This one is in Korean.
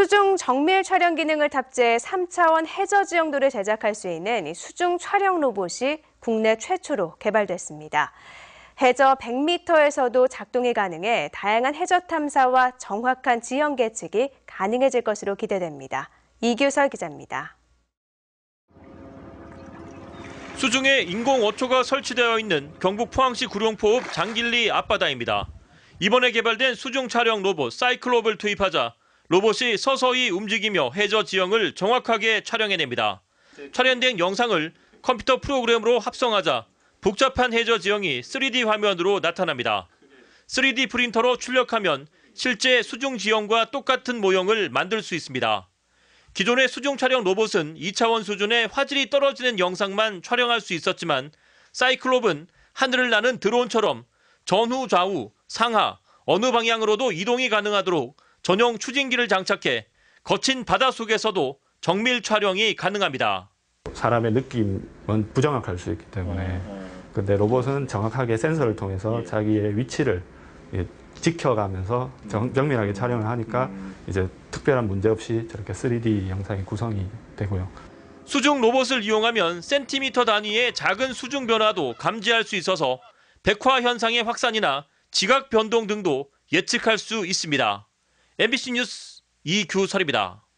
수중 정밀 촬영 기능을 탑재해 3차원 해저 지형도를 제작할 수 있는 수중 촬영 로봇이 국내 최초로 개발됐습니다. 해저 100m에서도 작동이 가능해 다양한 해저 탐사와 정확한 지형 계측이 가능해질 것으로 기대됩니다. 이규설 기자입니다. 수중에 인공 어초가 설치되어 있는 경북 포항시 구룡포읍 장길리 앞바다입니다. 이번에 개발된 수중 촬영 로봇 사이클롭을 투입하자 로봇이 서서히 움직이며 해저 지형을 정확하게 촬영해냅니다. 촬영된 영상을 컴퓨터 프로그램으로 합성하자 복잡한 해저 지형이 3D 화면으로 나타납니다. 3D 프린터로 출력하면 실제 수중 지형과 똑같은 모형을 만들 수 있습니다. 기존의 수중 촬영 로봇은 2차원 수준의 화질이 떨어지는 영상만 촬영할 수 있었지만 사이클롭은 하늘을 나는 드론처럼 전후 좌우, 상하, 어느 방향으로도 이동이 가능하도록 전용 추진기를 장착해 거친 바다 속에서도 정밀 촬영이 가능합니다. 사람의 느낌은 부정확할 수 있기 때문에 근데 로봇은 정확하게 센서를 통해서 예. 자기의 위치를 예, 지켜가면서 정, 밀하게 촬영을 하니까 음. 이제 특별한 문제 없이 저렇게 3D 영상이 구성이 되고요. 수중 로봇을 이용하면 센티미터 단위의 작은 수중 변화도 감지할 수 있어서 백화 현상의 확산이나 지각 변동 등도 예측할 수 있습니다. MBC 뉴스 이규설입니다.